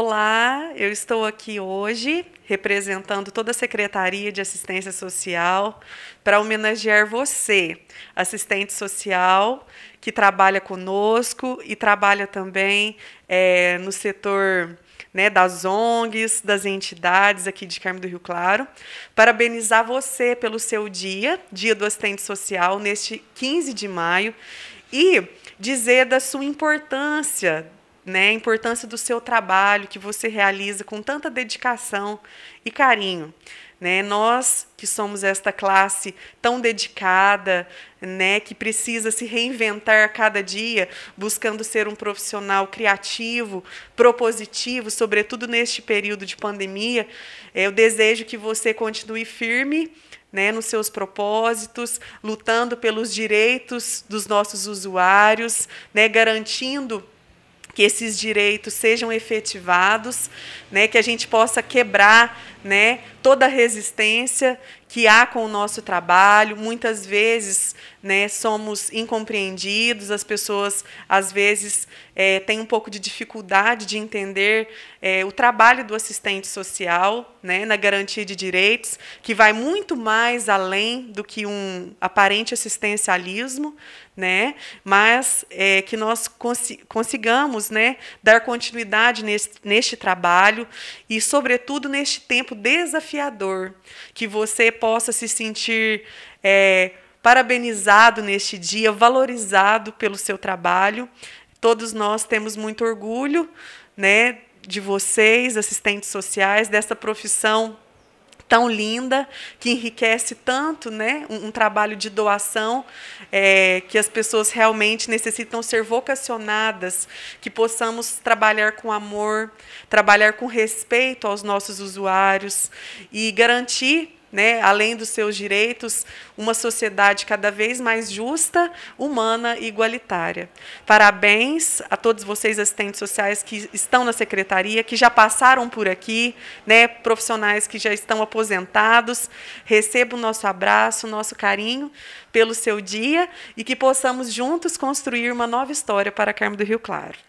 Olá, eu estou aqui hoje representando toda a Secretaria de Assistência Social para homenagear você, assistente social, que trabalha conosco e trabalha também é, no setor né, das ONGs, das entidades aqui de Carmo do Rio Claro. Parabenizar você pelo seu dia, Dia do Assistente Social, neste 15 de maio. E dizer da sua importância né, a importância do seu trabalho que você realiza com tanta dedicação e carinho. Né? Nós que somos esta classe tão dedicada, né, que precisa se reinventar cada dia, buscando ser um profissional criativo, propositivo, sobretudo neste período de pandemia, eh, eu desejo que você continue firme né, nos seus propósitos, lutando pelos direitos dos nossos usuários, né, garantindo que esses direitos sejam efetivados, né, que a gente possa quebrar né, toda a resistência que há com o nosso trabalho. Muitas vezes né, somos incompreendidos, as pessoas às vezes é, têm um pouco de dificuldade de entender é, o trabalho do assistente social né, na garantia de direitos, que vai muito mais além do que um aparente assistencialismo, né, mas é, que nós consi consigamos né, dar continuidade neste trabalho e, sobretudo, neste tempo desafiador que você possa se sentir é, parabenizado neste dia, valorizado pelo seu trabalho. Todos nós temos muito orgulho né, de vocês, assistentes sociais, dessa profissão tão linda, que enriquece tanto né, um, um trabalho de doação, é, que as pessoas realmente necessitam ser vocacionadas, que possamos trabalhar com amor, trabalhar com respeito aos nossos usuários e garantir né, além dos seus direitos, uma sociedade cada vez mais justa, humana e igualitária. Parabéns a todos vocês, assistentes sociais que estão na secretaria, que já passaram por aqui, né, profissionais que já estão aposentados. Receba o nosso abraço, o nosso carinho pelo seu dia e que possamos juntos construir uma nova história para Carmo do Rio Claro.